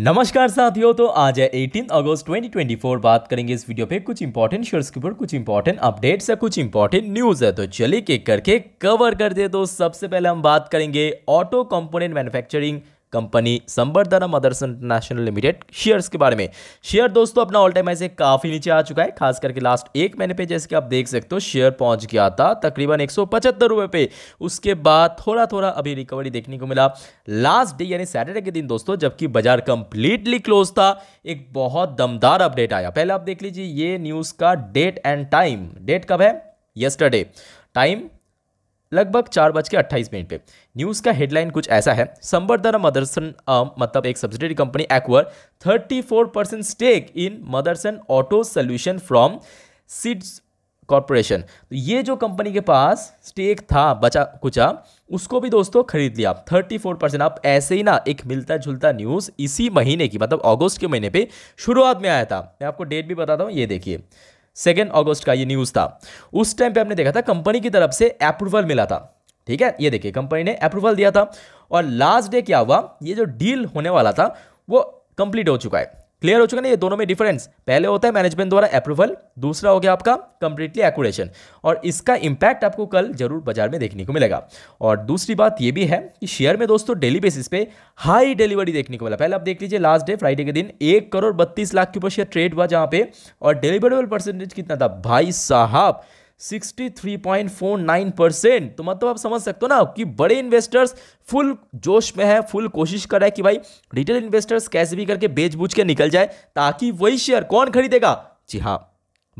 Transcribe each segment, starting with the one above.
नमस्कार साथियों तो आज है 18 अगस्त 2024 बात करेंगे इस वीडियो पे कुछ इंपॉर्टेंट शेयर्स के ऊपर कुछ इंपॉर्टेंट अपडेट्स है कुछ इंपॉर्टेंट न्यूज़ है तो चलिए के करके कवर कर दे तो सबसे पहले हम बात करेंगे auto component manufacturing company Samvardhana Motherson international limited shares के बारे में शेयर दोस्तों अपना ऑल टाइम ऐसे काफ़ी नीचे आ चुका है खास करके लास्ट एक महीने पे जैसे कि आप देख सकते हो शेयर पहुंच गया था तकरीबन एक सौ पे उसके बाद थोड़ा थोड़ा अभी रिकवरी देखने को मिला लास्ट डे यानी सैटरडे के दिन दोस्तों जबकि बाजार कंप्लीटली क्लोज था एक बहुत दमदार अपडेट आया पहले आप देख लीजिए ये न्यूज़ का डेट एंड टाइम डेट कब है यस्टरडे टाइम लगभग चार बज के अट्ठाईस मिनट पे न्यूज़ का हेडलाइन कुछ ऐसा है संबर्धना मदरसन मतलब एक subsidiary company acquire 34 percent stake in Motherson auto solution from सिड्स कॉरपोरेशन तो ये जो कंपनी के पास स्टेक था बचा कुचा उसको भी दोस्तों खरीद लिया 34 परसेंट आप ऐसे ही ना एक मिलता जुलता न्यूज़ इसी महीने की मतलब अगस्त के महीने पे शुरुआत में आया था मैं आपको डेट भी बताता हूँ ये देखिए सेकेंड ऑगस्ट का ये न्यूज़ था उस टाइम पे आपने देखा था कंपनी की तरफ से अप्रूवल मिला था ठीक है ये देखिए कंपनी ने अप्रूवल दिया था और लास्ट डे क्या हुआ ये जो डील होने वाला था वो कंप्लीट हो चुका है क्लियर हो चुका ना ये दोनों में डिफरेंस पहले होता है मैनेजमेंट द्वारा अप्रूवल दूसरा हो गया आपका कंप्लीटली एक्यूरेशन और इसका इंपैक्ट आपको कल जरूर बाजार में देखने को मिलेगा और दूसरी बात ये भी है कि शेयर में दोस्तों डेली बेसिस पे हाई डिलीवरी देखने को मिला पहले आप देख लीजिए लास्ट डे फ्राइडे के दिन एक करोड़ बत्तीस लाख के ऊपर शेयर ट्रेड हुआ जहाँ पे और डिलीवरेबल परसेंटेज कितना था भाई साहब 63.49 परसेंट तो मतलब आप समझ सकते हो ना कि बड़े इन्वेस्टर्स फुल जोश में है फुल कोशिश कर रहा है कि भाई रिटेल इन्वेस्टर्स कैसे भी करके बेच बूझ के निकल जाए ताकि वही शेयर कौन खरीदेगा जी हाँ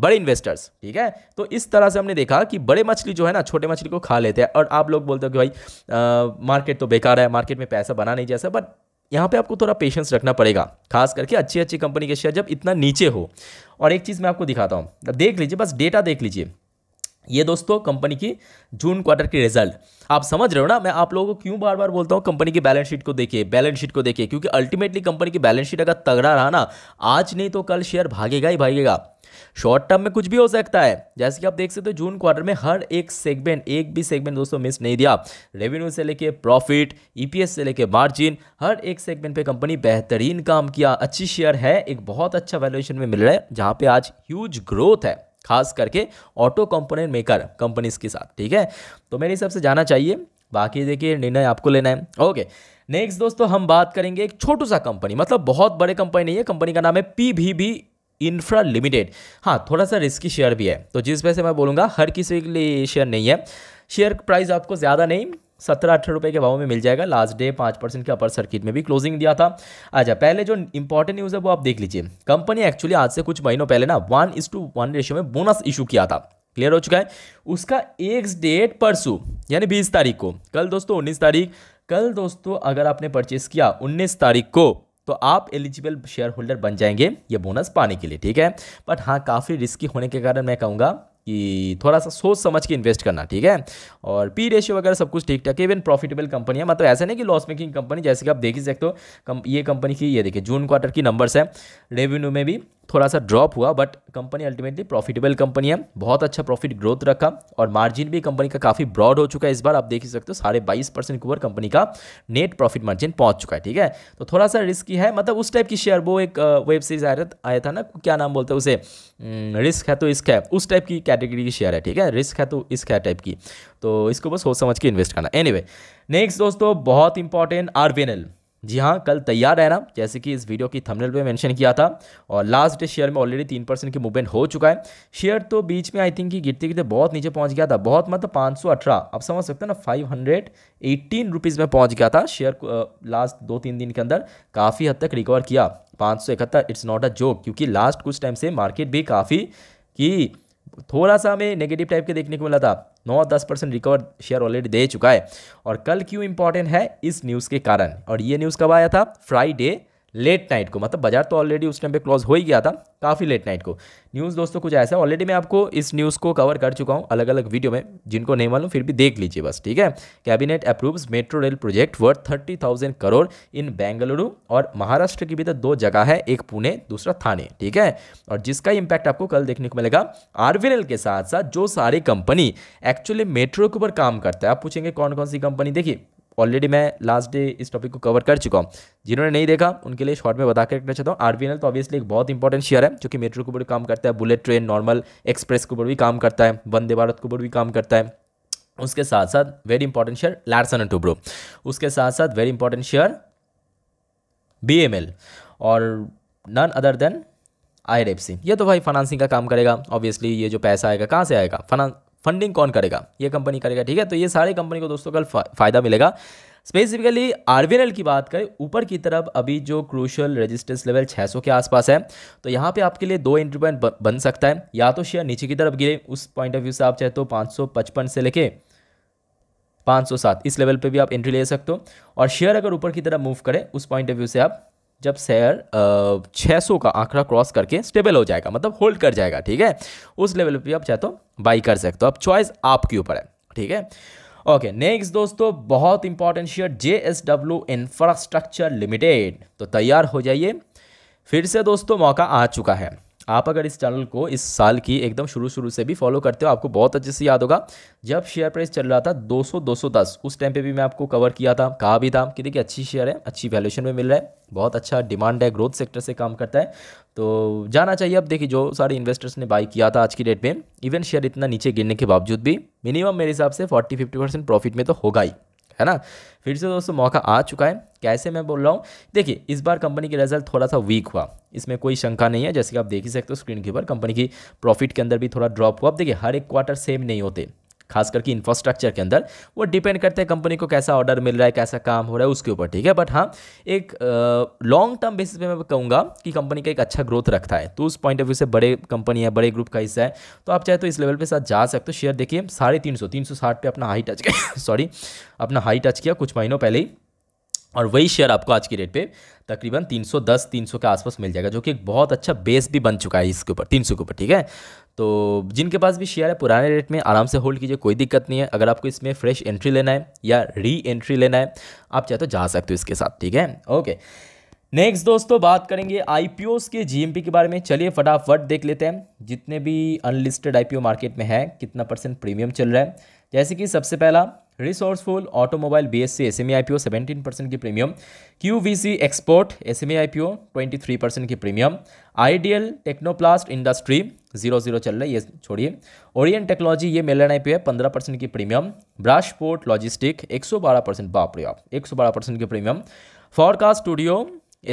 बड़े इन्वेस्टर्स ठीक है तो इस तरह से हमने देखा कि बड़े मछली जो है ना छोटे मछली को खा लेते हैं और आप लोग बोलते हो कि भाई आ, मार्केट तो बेकार है मार्केट में पैसा बना नहीं जैसा बट यहाँ पे आपको थोड़ा पेशेंस रखना पड़ेगा खास करके अच्छी अच्छी कंपनी के शेयर जब इतना नीचे हो और एक चीज़ मैं आपको दिखाता हूँ देख लीजिए बस डेटा देख लीजिए ये दोस्तों कंपनी की जून क्वार्टर की रिजल्ट आप समझ रहे हो ना मैं आप लोगों को क्यों बार बार बोलता हूँ कंपनी की बैलेंस शीट को देखिए बैलेंस शीट को देखिए क्योंकि अल्टीमेटली कंपनी की बैलेंस शीट अगर तगड़ा रहा ना आज नहीं तो कल शेयर भागेगा ही भागेगा शॉर्ट टर्म में कुछ भी हो सकता है जैसे कि आप देख सकते हो जून क्वार्टर में हर एक सेगमेंट एक भी सेगमेंट दोस्तों मिस नहीं दिया रेवेन्यू से लेके प्रॉफिट ईपीएस से लेके मार्जिन हर एक सेगमेंट पे कंपनी बेहतरीन काम किया अच्छी शेयर है एक बहुत अच्छा वैल्यूएशन में मिल रहा है जहाँ पे आज ह्यूज ग्रोथ है खास करके ऑटो कंपोनेंट मेकर कंपनीज के साथ ठीक है तो मेरे हिसाब से जाना चाहिए बाकी देखिए निर्णय आपको लेना है ओके नेक्स्ट दोस्तों हम बात करेंगे एक छोटू सा कंपनी मतलब बहुत बड़े कंपनी नहीं है कंपनी का नाम है पी भी इंफ्रा लिमिटेड हाँ थोड़ा सा रिस्की शेयर भी है तो जिस वजह से मैं बोलूँगा हर किसी के लिए शेयर नहीं है शेयर प्राइस आपको ज़्यादा नहीं सत्रह अठारह रुपये के भाव में मिल जाएगा लास्ट डे पाँच परसेंट के अपर सर्किट में भी क्लोजिंग दिया था अच्छा पहले जो इंपॉर्टेंट न्यूज़ है वो आप देख लीजिए कंपनी एक्चुअली आज से कुछ महीनों पहले ना one is to one ratio में बोनस इशू किया था क्लियर हो चुका है उसका एक डेट परसों यानी बीस तारीख को कल दोस्तों उन्नीस तारीख कल दोस्तों अगर आपने परचेस किया उन्नीस तारीख को तो आप एलिजिबल शेयर होल्डर बन जाएंगे ये बोनस पाने के लिए ठीक है बट हाँ काफ़ी रिस्की होने के कारण मैं कहूँगा कि थोड़ा सा सोच समझ के इन्वेस्ट करना ठीक है और पी रेशियो वगैरह सब कुछ ठीक ठाक इवन प्रॉफिटेबल कंपनी है मतलब ऐसा नहीं कि लॉस मेकिंग कंपनी जैसे कि आप देख ही सकते हो कम ये कंपनी की ये देखिए जून क्वार्टर की नंबर्स है रेवेन्यू में भी थोड़ा सा ड्रॉप हुआ but company ultimately profitable company है बहुत अच्छा प्रॉफिट ग्रोथ रखा और मार्जिन भी कंपनी का काफ़ी ब्रॉड हो चुका है इस बार आप देख ही सकते हो साढ़े बाईस परसेंट के ऊपर कंपनी का नेट प्रॉफिट मार्जिन पहुंच चुका है ठीक है तो थोड़ा सा रिस्क है मतलब उस टाइप की शेयर वो एक वेब uh, सीरीज आया था ना क्या नाम बोलते हैं उसे रिस्क है तो रिस्क है उस टाइप की कैटेगरी की शेयर है ठीक है रिस्क है तो इस क्या टाइप की तो इसको बस सोच समझ के इन्वेस्ट करना एनीवे नेक्स्ट दोस्तों बहुत इंपॉर्टेंट आरबीएनएल जी हाँ कल तैयार रहना जैसे कि इस वीडियो की थंबनेल पे मेंशन किया था और लास्ट डे शेयर में ऑलरेडी तीन परसेंट की मूवमेंट हो चुका है शेयर तो बीच में आई थिंक कि गिरते गिरते बहुत नीचे पहुंच गया था बहुत मतलब पाँच सौ अठारह अब समझ सकते हैं ना फाइव हंड्रेड एट्टीन रुपीज़ में पहुंच गया था शेयर लास्ट दो तीन दिन के अंदर काफ़ी हद तक रिकवर किया पाँच सौ इकहत्तर इट्स नॉट अ जोक क्योंकि लास्ट कुछ टाइम से मार्केट भी काफ़ी की थोड़ा सा हमें नेगेटिव टाइप के देखने को मिला था नौ दस परसेंट रिकवर शेयर ऑलरेडी दे चुका है और कल क्यों इंपॉर्टेंट है इस न्यूज़ के कारण और ये न्यूज़ कब आया था फ्राइडे लेट नाइट को मतलब बाजार तो ऑलरेडी उस टाइम पे क्लोज हो ही गया था काफ़ी लेट नाइट को न्यूज़ दोस्तों कुछ ऐसा है ऑलरेडी मैं आपको इस न्यूज़ को कवर कर चुका हूँ अलग अलग वीडियो में जिनको नहीं मालूम फिर भी देख लीजिए बस ठीक है cabinet approves metro rail project worth thirty thousand crore in Bengaluru और महाराष्ट्र की भी तो दो जगह है एक पुणे दूसरा थाने ठीक है और जिसका इम्पैक्ट आपको कल देखने को मिलेगा आरवीएल के साथ साथ जो सारी कंपनी एक्चुअली मेट्रो के ऊपर काम करता है आप पूछेंगे कौन कौन सी कंपनी देखिए ऑलरेडी मैं लास्ट डे इस टॉपिक को कवर कर चुका हूँ जिन्होंने नहीं देखा उनके लिए शॉर्ट में बता के रखना चाहता हूँ आर तो ऑब्वियसली एक बहुत इंपॉर्टेंट शेयर है जो कि मेट्रो के ऊपर काम करता है बुलेट ट्रेन नॉर्मल एक्सप्रेस के ऊपर भी काम करता है वंदे भारत के ऊपर भी काम करता है उसके साथ साथ very important share Larsen and Toubro उसके साथ साथ वेरी इंपॉर्टेंट शेयर बी और नन अदर देन आई ये तो भाई फाइनेंसिंग का काम करेगा ऑब्वियसली ये जो पैसा आएगा कहाँ से आएगा फाइनेंस फंडिंग कौन करेगा ये कंपनी करेगा ठीक है तो ये सारे कंपनी को दोस्तों कल फ़ायदा मिलेगा स्पेसिफिकली आरवीएनएल की बात करें ऊपर की तरफ अभी जो क्रूशल रेजिस्टेंस लेवल 600 के आसपास है तो यहाँ पे आपके लिए दो एंट्री पॉइंट बन सकता है या तो शेयर नीचे की तरफ गिरे उस पॉइंट ऑफ व्यू से आप चाहे तो 555 से लेके 507 इस लेवल पे भी आप एंट्री ले सकते हो और शेयर अगर ऊपर की तरफ मूव करें उस पॉइंट ऑफ व्यू से आप जब शेयर छः सौ का आंकड़ा क्रॉस करके स्टेबल हो जाएगा मतलब होल्ड कर जाएगा ठीक है उस लेवल पे आप चाहे तो बाई कर सकते हो अब चॉइस आपके ऊपर है ठीक है ओके नेक्स्ट दोस्तों बहुत important share J S W infrastructure limited तो तैयार हो जाइए फिर से दोस्तों मौका आ चुका है आप अगर इस चैनल को इस साल की एकदम शुरू शुरू से भी फॉलो करते हो आपको बहुत अच्छे से याद होगा जब शेयर प्राइस चल रहा था 200 210 उस टाइम पे भी मैं आपको कवर किया था कहा भी था कि देखिए अच्छी शेयर है अच्छी वैल्यूशन में मिल रहा है बहुत अच्छा डिमांड है ग्रोथ सेक्टर से काम करता है तो जाना चाहिए अब देखिए जो सारे इन्वेस्टर्स ने बाई किया था आज की डेट में इवन शेयर इतना नीचे गिरने के बावजूद भी मिनिमम मेरे हिसाब से फोर्टी फिफ्टी परसेंट प्रॉफिट में तो होगा ही है ना फिर से दोस्तों मौका आ चुका है कैसे मैं बोल रहा हूँ देखिए इस बार कंपनी के रिजल्ट थोड़ा सा वीक हुआ इसमें कोई शंका नहीं है जैसे कि आप देख ही सकते हो स्क्रीन के ऊपर कंपनी की प्रॉफिट के अंदर भी थोड़ा ड्रॉप हुआ आप देखिए हर एक क्वार्टर सेम नहीं होते खास करके इंफ्रास्ट्रक्चर के अंदर वो डिपेंड करते हैं कंपनी को कैसा ऑर्डर मिल रहा है कैसा काम हो रहा है उसके ऊपर ठीक है बट हाँ एक लॉन्ग टर्म बेसिस पे मैं कहूँगा कि कंपनी का एक अच्छा ग्रोथ रखता है तो उस पॉइंट ऑफ व्यू से बड़े कंपनी है बड़े ग्रुप का हिस्सा है तो आप चाहे तो इस लेवल पर साथ जा सकते हो शेयर देखिए साढ़े तीन सौ तीन सौ साठ पे अपना हाई टच किया सॉरी अपना हाई टच किया कुछ महीनों पहले ही और वही शेयर आपको आज की रेट पे तकरीबन 310 300 के आसपास मिल जाएगा जो कि एक बहुत अच्छा बेस भी बन चुका है इसके ऊपर 300 के ऊपर ठीक है तो जिनके पास भी शेयर है पुराने रेट में आराम से होल्ड कीजिए कोई दिक्कत नहीं है अगर आपको इसमें फ्रेश एंट्री लेना है या री एंट्री लेना है आप चाहे तो जा सकते हो इसके साथ ठीक है ओके नेक्स्ट दोस्तों बात करेंगे आई के जी के बारे में चलिए फटाफट देख लेते हैं जितने भी अनलिस्टेड आई मार्केट में है कितना परसेंट प्रीमियम चल रहा है जैसे कि सबसे पहला resourceful automobile B S C S M I P O seventeen percent की premium Q V C export S M I P O twenty three percent की premium ideal technoplast industry zero zero चल रहा है ये छोड़िए Orion technology ये मेलन I P है पंद्रह परसेंट की प्रीमियम ब्राशपोर्ट लॉजिस्टिक एक सौ बारह परसेंट बाप रे आप एक सौ बारह परसेंट की premium forecast studio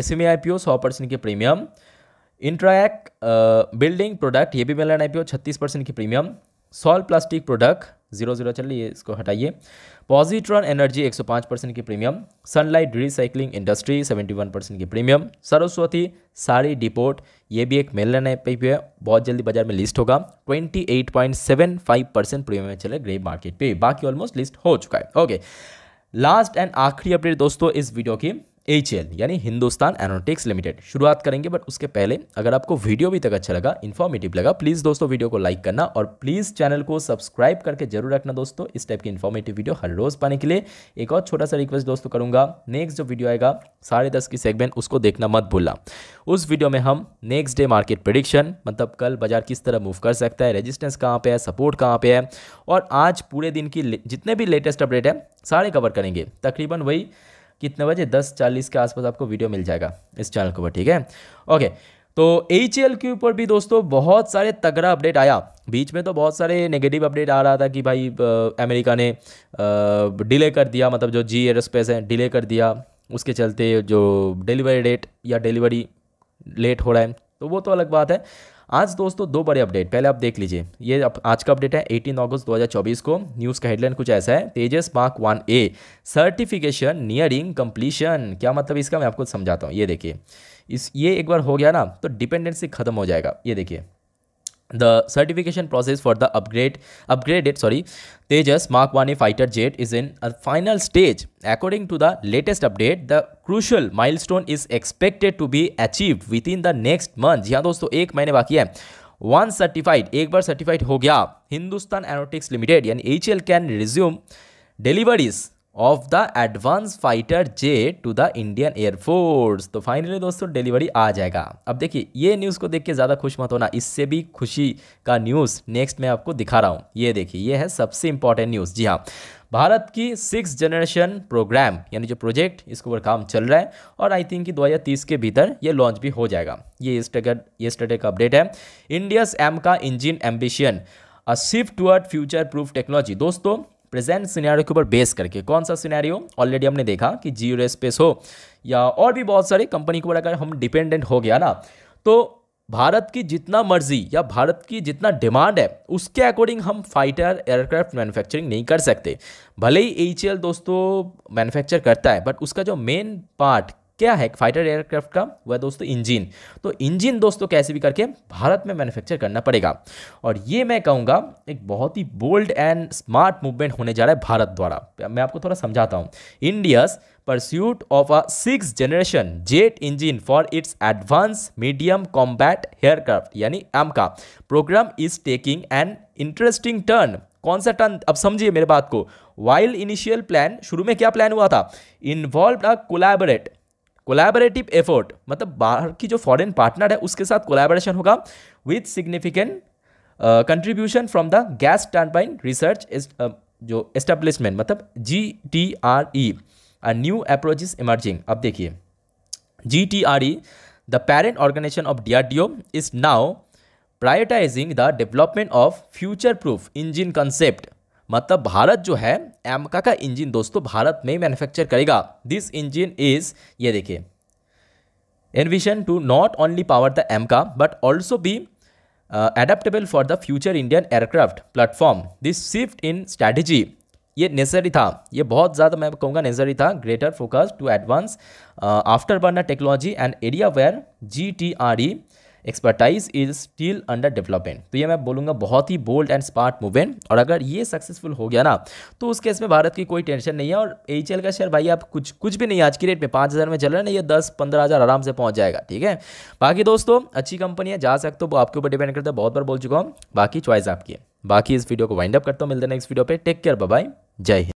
S M I P O सौ परसेंट की प्रीमियम इंट्राक बिल्डिंग प्रोडक्ट ये भी मेलन आई पी ओ छत्तीस परसेंट की प्रीमियम सॉल प्लास्टिक प्रोडक्ट जीरो जीरो चल रही है इसको हटाइए पॉजिट्रॉन एनर्जी 105 परसेंट की premium sunlight recycling industry 71 percent की प्रीमियम सरस्वती साड़ी डिपोर्ट ये भी एक मेलन है पे है बहुत जल्दी बाजार में लिस्ट होगा 28.75 परसेंट प्रीमियम में चले ग्रे मार्केट पे बाकी ऑलमोस्ट लिस्ट हो चुका है ओके लास्ट एंड आखिरी अपडेट दोस्तों इस वीडियो की एच यानी हिंदुस्तान एनोटिक्स लिमिटेड शुरुआत करेंगे बट उसके पहले अगर आपको वीडियो भी तक अच्छा लगा इन्फॉर्मेटिव लगा प्लीज़ दोस्तों वीडियो को लाइक करना और प्लीज़ चैनल को सब्सक्राइब करके जरूर रखना दोस्तों इस टाइप की इन्फॉर्मेटिव वीडियो हर रोज़ पाने के लिए एक और छोटा सा रिक्वेस्ट दोस्तों करूँगा नेक्स्ट जो वीडियो आएगा साढ़े दस की सेगमेंट उसको देखना मत भूलना उस वीडियो में हम नेक्स्ट डे मार्केट प्रडिक्शन मतलब कल बाजार किस तरह मूव कर सकता है रेजिस्टेंस कहाँ पर है सपोर्ट कहाँ पर है और आज पूरे दिन की जितने भी लेटेस्ट अपडेट है सारे कवर करेंगे तकरीबन वही कितने बजे दस चालीस के आसपास आपको वीडियो मिल जाएगा इस चैनल के ऊपर ठीक है ओके तो एच के ऊपर भी दोस्तों बहुत सारे तगड़ा अपडेट आया बीच में तो बहुत सारे नेगेटिव अपडेट आ रहा था कि भाई आ, अमेरिका ने डिले कर दिया मतलब जो जी स्पेस है डिले कर दिया उसके चलते जो डिलीवरी डेट या डिलीवरी लेट हो रहा है तो वो तो अलग बात है आज दोस्तों दो बड़े अपडेट पहले आप देख लीजिए ये आज का अपडेट है 18 अगस्त 2024 को न्यूज़ का हेडलाइन कुछ ऐसा है Tejas mark one A certification nearing completion क्या मतलब इसका मैं आपको समझाता हूँ ये देखिए इस ये एक बार हो गया ना तो डिपेंडेंसी खत्म हो जाएगा ये देखिए The certification process for the upgrade upgraded sorry Tejas Mark 1A fighter jet is in a final stage. According to the latest update, the crucial milestone is expected to be achieved within the next month. जी हाँ दोस्तों एक महीने बाकी है one certified एक बार certified हो गया Hindustan aeronautics limited यानी H can resume deliveries of the advance fighter jet to the Indian air force तो फाइनली दोस्तों डिलीवरी आ जाएगा अब देखिए ये न्यूज़ को देख के ज़्यादा खुश मत होना इससे भी खुशी का न्यूज़ नेक्स्ट मैं आपको दिखा रहा हूँ ये देखिए ये है सबसे इंपॉर्टेंट न्यूज़ जी हाँ भारत की सिक्स जनरेशन प्रोग्राम यानी जो प्रोजेक्ट इसके ऊपर काम चल रहा है और आई थिंक कि तीस के भीतर ये लॉन्च भी हो जाएगा ये ये स्टेटे का अपडेट है India's AMCA engine ambition a shift toward future proof technology दोस्तों प्रेजेंट सिनेरियो के ऊपर बेस करके कौन सा सिनेरियो ऑलरेडी हमने देखा कि जियो स्पेस हो या और भी बहुत सारे कंपनी के ऊपर अगर हम डिपेंडेंट हो गया ना तो भारत की जितना मर्जी या भारत की जितना डिमांड है उसके अकॉर्डिंग हम फाइटर एयरक्राफ्ट मैन्युफैक्चरिंग नहीं कर सकते भले ही एच दोस्तों मैन्युफैक्चर करता है बट उसका जो मेन पार्ट क्या है फाइटर एयरक्राफ्ट का वह दोस्तों इंजन तो इंजन दोस्तों कैसे भी करके भारत में मैन्युफैक्चर करना पड़ेगा और ये मैं कहूँगा एक बहुत ही बोल्ड एंड स्मार्ट मूवमेंट होने जा रहा है भारत द्वारा मैं आपको थोड़ा समझाता हूँ India's pursuit of a six generation jet engine for its advance medium combat aircraft यानी का program is taking an interesting turn कौन सा टर्न अब समझिए मेरे बात को वाइल्ड इनिशियल प्लान शुरू में क्या प्लान हुआ था involve a collaborate collaborative effort मतलब बाहर की जो फॉरेन पार्टनर है उसके साथ कोलैबोरेशन होगा with significant contribution from the gas turbine research जो एस्टेब्लिशमेंट मतलब G T R E new approach is emerging अब देखिए G T R E the parent organisation of D R D O is now prioritising the development of future proof engine concept मतलब भारत जो है एमका का engine दोस्तों भारत में manufacture करेगा this engine is ये देखिए envision to not only power the AMCA but also be adaptable for the future Indian aircraft platform this shift in strategy ये नेसेसरी था ये बहुत ज़्यादा मैं कहूँगा नेसेसरी था greater focus to advance afterburner technology and area where G T R E expertise is still under development तो ये मैं बोलूँगा बहुत ही बोल्ड एंड स्मार्ट मूवमेंट और अगर ये सक्सेसफुल हो गया ना तो उस केस में भारत की कोई टेंशन नहीं है और एच का शेयर भाई आप कुछ कुछ भी नहीं आज की रेट में पाँच हज़ार में चल रहा है ना ये दस पंद्रह हज़ार आराम से पहुँच जाएगा ठीक है बाकी दोस्तों अच्छी कंपनी है जा सकते हो वो आपके ऊपर डिपेंड करता है बहुत बार बोल चुका हूँ बाकी चॉइस आपकी है बाकी इस वीडियो को वाइंड अप करता हूँ मिलते हैं नेक्स्ट वीडियो पर टेक केयर बाय जय हिंद